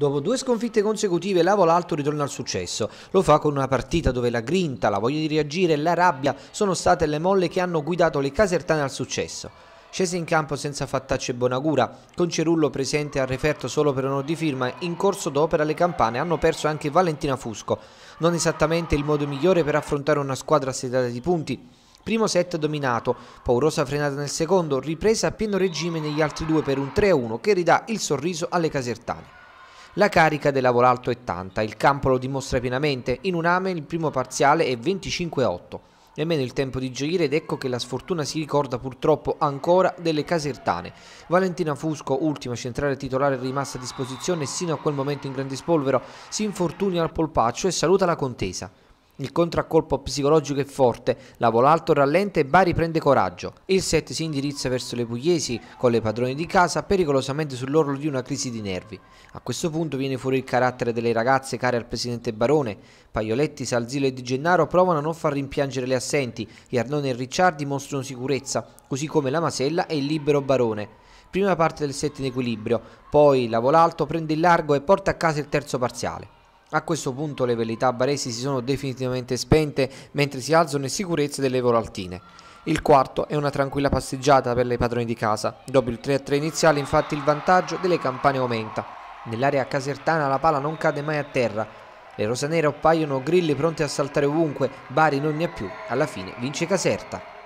Dopo due sconfitte consecutive l'Avolalto ritorna al successo. Lo fa con una partita dove la grinta, la voglia di reagire e la rabbia sono state le molle che hanno guidato le casertane al successo. Scese in campo senza fattacce e buonagura, con Cerullo presente al referto solo per onor di firma, in corso d'opera le campane hanno perso anche Valentina Fusco. Non esattamente il modo migliore per affrontare una squadra assediata di punti. Primo set dominato, paurosa frenata nel secondo, ripresa a pieno regime negli altri due per un 3-1 che ridà il sorriso alle casertane. La carica della Volalto è tanta, il campo lo dimostra pienamente, in un ame il primo parziale è 25-8. Nemmeno il tempo di gioire ed ecco che la sfortuna si ricorda purtroppo ancora delle casertane. Valentina Fusco, ultima centrale titolare rimasta a disposizione sino a quel momento in grande spolvero, si infortuna al polpaccio e saluta la contesa. Il contraccolpo psicologico è forte, la Volalto rallenta e Bari prende coraggio. Il set si indirizza verso le pugliesi, con le padrone di casa pericolosamente sull'orlo di una crisi di nervi. A questo punto viene fuori il carattere delle ragazze care al presidente Barone. Paioletti, Salzillo e Di Gennaro provano a non far rimpiangere le assenti, Arnone e Ricciardi mostrano sicurezza, così come la Masella e il libero Barone. Prima parte del set in equilibrio, poi la Volalto prende il largo e porta a casa il terzo parziale. A questo punto le velità baresi si sono definitivamente spente mentre si alzano in sicurezza delle volaltine. Il quarto è una tranquilla passeggiata per le padroni di casa. Dopo il 3-3 iniziale infatti il vantaggio delle campane aumenta. Nell'area casertana la pala non cade mai a terra. Le rosanere appaiono grilli pronte a saltare ovunque, Bari non ne ha più. Alla fine vince Caserta.